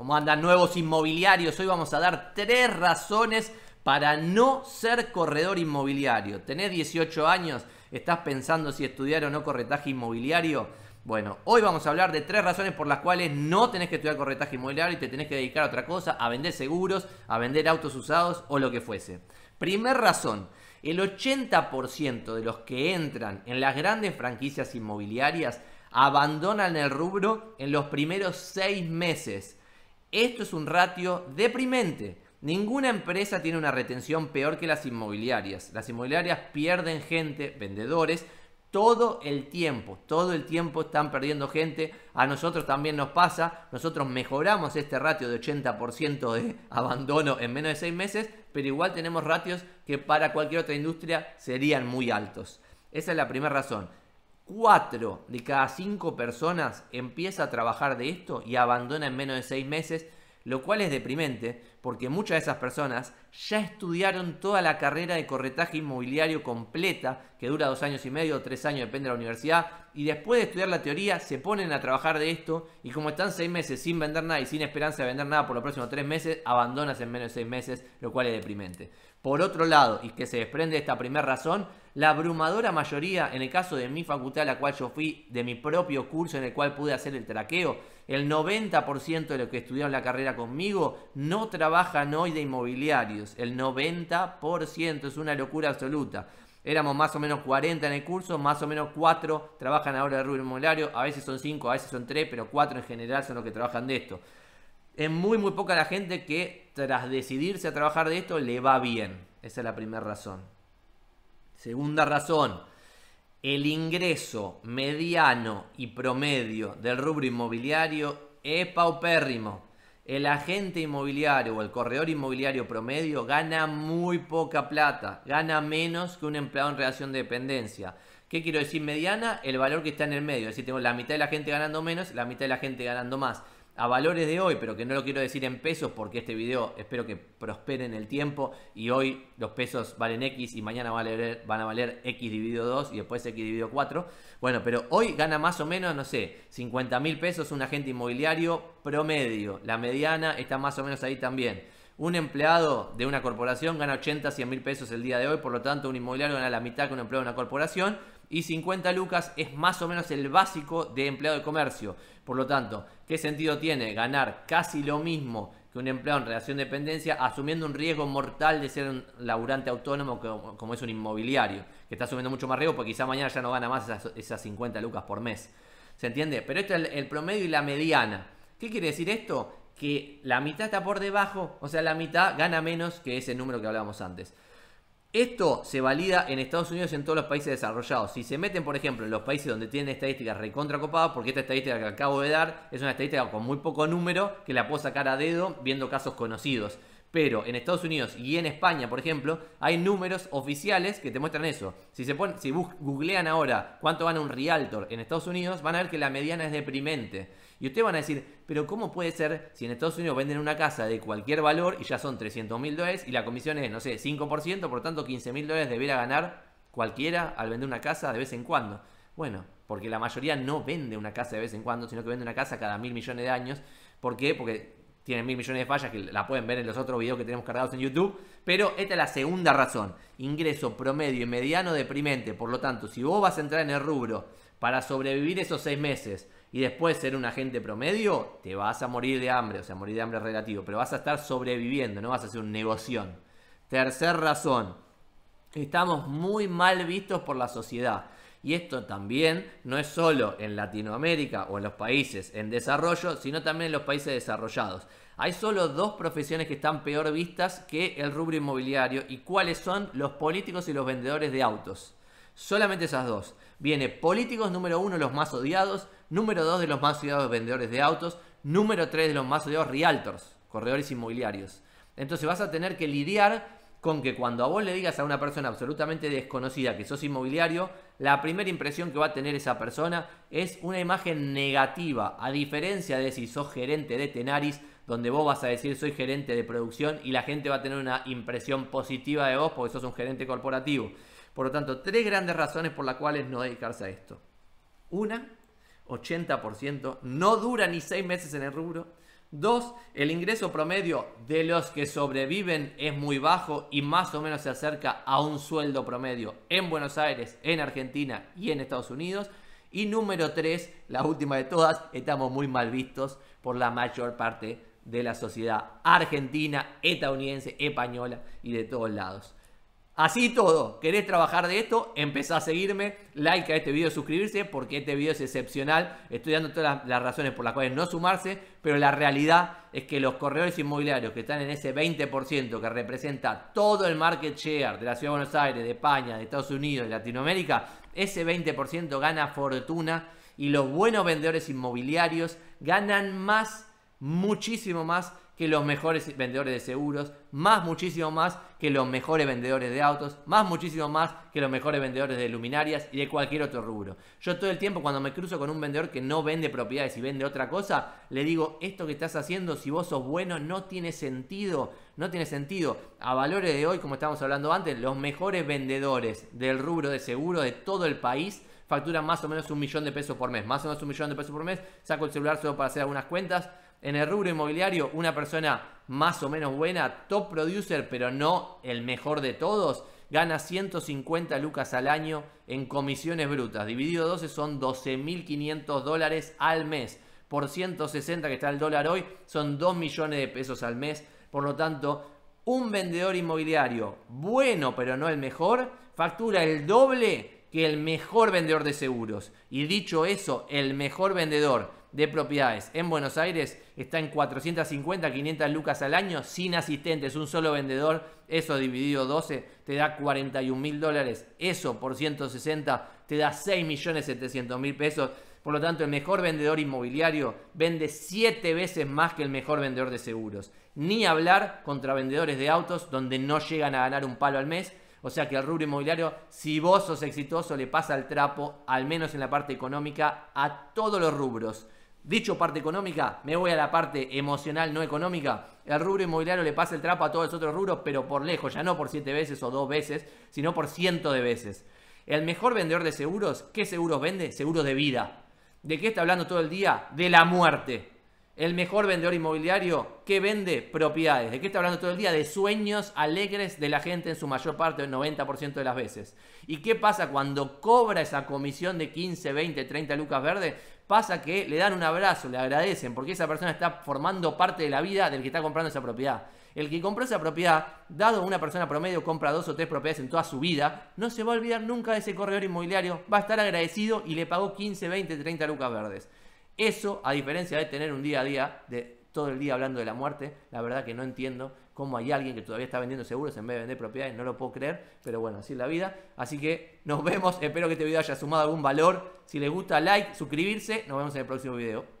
¿Cómo andan nuevos inmobiliarios? Hoy vamos a dar tres razones para no ser corredor inmobiliario. ¿Tenés 18 años? ¿Estás pensando si estudiar o no corretaje inmobiliario? Bueno, hoy vamos a hablar de tres razones por las cuales no tenés que estudiar corretaje inmobiliario y te tenés que dedicar a otra cosa, a vender seguros, a vender autos usados o lo que fuese. Primera razón, el 80% de los que entran en las grandes franquicias inmobiliarias abandonan el rubro en los primeros seis meses esto es un ratio deprimente. Ninguna empresa tiene una retención peor que las inmobiliarias. Las inmobiliarias pierden gente, vendedores, todo el tiempo, todo el tiempo están perdiendo gente, a nosotros también nos pasa, nosotros mejoramos este ratio de 80% de abandono en menos de 6 meses, pero igual tenemos ratios que para cualquier otra industria serían muy altos. Esa es la primera razón. 4 de cada 5 personas empieza a trabajar de esto y abandona en menos de 6 meses, lo cual es deprimente porque muchas de esas personas ya estudiaron toda la carrera de corretaje inmobiliario completa, que dura dos años y medio o tres años, depende de la universidad, y después de estudiar la teoría se ponen a trabajar de esto y como están seis meses sin vender nada y sin esperanza de vender nada por los próximos tres meses, abandonas en menos de seis meses, lo cual es deprimente. Por otro lado, y que se desprende esta primera razón, la abrumadora mayoría, en el caso de mi facultad a la cual yo fui, de mi propio curso en el cual pude hacer el traqueo, el 90% de los que estudiaron la carrera conmigo no trabajan hoy de inmobiliario el 90%, es una locura absoluta. Éramos más o menos 40 en el curso, más o menos 4 trabajan ahora el rubro inmobiliario, a veces son 5, a veces son 3, pero 4 en general son los que trabajan de esto. Es muy muy poca la gente que tras decidirse a trabajar de esto le va bien. Esa es la primera razón. Segunda razón, el ingreso mediano y promedio del rubro inmobiliario es paupérrimo el agente inmobiliario o el corredor inmobiliario promedio gana muy poca plata, gana menos que un empleado en relación de dependencia. ¿Qué quiero decir? Mediana, el valor que está en el medio. Es decir, tengo la mitad de la gente ganando menos, la mitad de la gente ganando más a valores de hoy, pero que no lo quiero decir en pesos porque este video espero que prospere en el tiempo y hoy los pesos valen X y mañana van a valer, X dividido 2 y después X dividido 4. Bueno, pero hoy gana más o menos, no sé, 50 mil pesos un agente inmobiliario promedio. La mediana está más o menos ahí también. Un empleado de una corporación gana 80, 100 mil pesos el día de hoy, por lo tanto un inmobiliario gana la mitad que un empleado de una corporación y 50 lucas es más o menos el básico de empleado de comercio. Por lo tanto, ¿qué sentido tiene ganar casi lo mismo que un empleado en relación de dependencia asumiendo un riesgo mortal de ser un laburante autónomo como, es un inmobiliario? Que está asumiendo mucho más riesgo porque quizá mañana ya no gana más esas, 50 lucas por mes. ¿Se entiende? Pero esto es el promedio y la mediana. ¿Qué quiere decir esto? Que la mitad está por debajo, o sea, la mitad gana menos que ese número que hablábamos antes. Esto se valida en Estados Unidos y en todos los países desarrollados. Si se meten, por ejemplo, en los países donde tienen estadísticas copadas, porque esta estadística que acabo de dar es una estadística con muy poco número que la puedo sacar a dedo viendo casos conocidos. Pero en Estados Unidos y en España, por ejemplo, hay números oficiales que te muestran eso. Si se ponen, si googlean ahora cuánto gana un realtor en Estados Unidos, van a ver que la mediana es deprimente. Y ustedes van a decir, pero ¿cómo puede ser si en Estados Unidos venden una casa de cualquier valor y ya son 300 mil dólares y la comisión es, no sé, 5%, por lo tanto 15 mil dólares debiera ganar cualquiera al vender una casa de vez en cuando? Bueno, porque la mayoría no vende una casa de vez en cuando, sino que vende una casa cada mil millones de años. ¿Por qué? Porque tiene mil millones de fallas que la pueden ver en los otros videos que tenemos cargados en YouTube. Pero esta es la segunda razón. Ingreso promedio y mediano deprimente. Por lo tanto, si vos vas a entrar en el rubro para sobrevivir esos seis meses y después ser un agente promedio, te vas a morir de hambre. O sea, morir de hambre relativo. Pero vas a estar sobreviviendo, no vas a hacer un negocio. Tercer razón. Estamos muy mal vistos por la sociedad. Y esto también no es solo en Latinoamérica o en los países en desarrollo, sino también en los países desarrollados. Hay solo dos profesiones que están peor vistas que el rubro inmobiliario y cuáles son los políticos y los vendedores de autos. Solamente esas dos. Viene políticos número uno los más odiados, número dos de los más odiados vendedores de autos, número tres de los más odiados realtors, corredores inmobiliarios. Entonces vas a tener que lidiar con que cuando a vos le digas a una persona absolutamente desconocida que sos inmobiliario, la primera impresión que va a tener esa persona es una imagen negativa, a diferencia de si sos gerente de Tenaris, donde vos vas a decir soy gerente de producción y la gente va a tener una impresión positiva de vos porque sos un gerente corporativo. Por lo tanto, tres grandes razones por las cuales no dedicarse a esto. Una, 80%, no dura ni seis meses en el rubro. Dos, el ingreso promedio de los que sobreviven es muy bajo y más o menos se acerca a un sueldo promedio en Buenos Aires, en Argentina y en Estados Unidos. Y número tres, la última de todas, estamos muy mal vistos por la mayor parte de la sociedad argentina, estadounidense, española y de todos lados. Así todo, querés trabajar de esto, empezá a seguirme, like a este video, suscribirse, porque este video es excepcional. estudiando todas las, razones por las cuales no sumarse, pero la realidad es que los corredores inmobiliarios que están en ese 20% que representa todo el market share de la Ciudad de Buenos Aires, de España, de Estados Unidos, de Latinoamérica, ese 20% gana fortuna y los buenos vendedores inmobiliarios ganan más, muchísimo más que los mejores vendedores de seguros, más muchísimo más que los mejores vendedores de autos, más muchísimo más que los mejores vendedores de luminarias y de cualquier otro rubro. Yo todo el tiempo cuando me cruzo con un vendedor que no vende propiedades y vende otra cosa, le digo, esto que estás haciendo, si vos sos bueno, no tiene sentido, no tiene sentido. A valores de hoy, como estábamos hablando antes, los mejores vendedores del rubro de seguro de todo el país facturan más o menos un millón de pesos por mes, más o menos un millón de pesos por mes, saco el celular solo para hacer algunas cuentas, en el rubro inmobiliario, una persona más o menos buena, top producer, pero no el mejor de todos, gana 150 lucas al año en comisiones brutas. Dividido 12 son 12.500 dólares al mes. Por 160 que está el dólar hoy, son 2 millones de pesos al mes. Por lo tanto, un vendedor inmobiliario bueno, pero no el mejor, factura el doble que el mejor vendedor de seguros. Y dicho eso, el mejor vendedor de propiedades. En Buenos Aires está en 450, 500 lucas al año, sin asistentes, un solo vendedor, eso dividido 12 te da 41 mil dólares, eso por 160 te da 6 millones 700 mil pesos. Por lo tanto, el mejor vendedor inmobiliario vende 7 veces más que el mejor vendedor de seguros. Ni hablar contra vendedores de autos donde no llegan a ganar un palo al mes o sea que el rubro inmobiliario, si vos sos exitoso, le pasa el trapo, al menos en la parte económica, a todos los rubros. Dicho parte económica, me voy a la parte emocional, no económica. El rubro inmobiliario le pasa el trapo a todos los otros rubros, pero por lejos, ya no por siete veces o dos veces, sino por ciento de veces. El mejor vendedor de seguros, ¿qué seguros vende? Seguros de vida. ¿De qué está hablando todo el día? De la muerte el mejor vendedor inmobiliario que vende propiedades. ¿De qué está hablando todo el día? De sueños alegres de la gente en su mayor parte, el 90% de las veces. ¿Y qué pasa cuando cobra esa comisión de 15, 20, 30 lucas verdes? Pasa que le dan un abrazo, le agradecen, porque esa persona está formando parte de la vida del que está comprando esa propiedad. El que compró esa propiedad, dado una persona promedio compra dos o tres propiedades en toda su vida, no se va a olvidar nunca de ese corredor inmobiliario, va a estar agradecido y le pagó 15, 20, 30 lucas verdes. Eso, a diferencia de tener un día a día de todo el día hablando de la muerte, la verdad que no entiendo cómo hay alguien que todavía está vendiendo seguros en vez de vender propiedades, no lo puedo creer, pero bueno, así es la vida. Así que nos vemos, espero que este video haya sumado algún valor. Si les gusta, like, suscribirse, nos vemos en el próximo video.